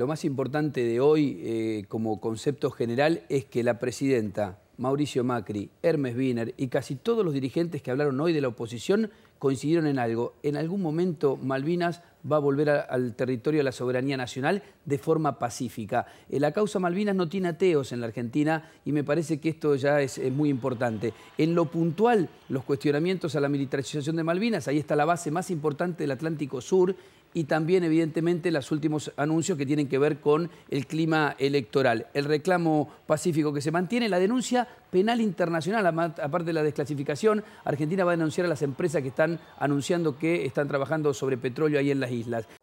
Lo más importante de hoy eh, como concepto general es que la presidenta Mauricio Macri, Hermes Wiener y casi todos los dirigentes que hablaron hoy de la oposición coincidieron en algo. En algún momento Malvinas va a volver al territorio de la soberanía nacional de forma pacífica. Eh, la causa Malvinas no tiene ateos en la Argentina y me parece que esto ya es muy importante. En lo puntual, los cuestionamientos a la militarización de Malvinas, ahí está la base más importante del Atlántico Sur, y también, evidentemente, los últimos anuncios que tienen que ver con el clima electoral. El reclamo pacífico que se mantiene, la denuncia penal internacional, aparte de la desclasificación, Argentina va a denunciar a las empresas que están anunciando que están trabajando sobre petróleo ahí en las islas.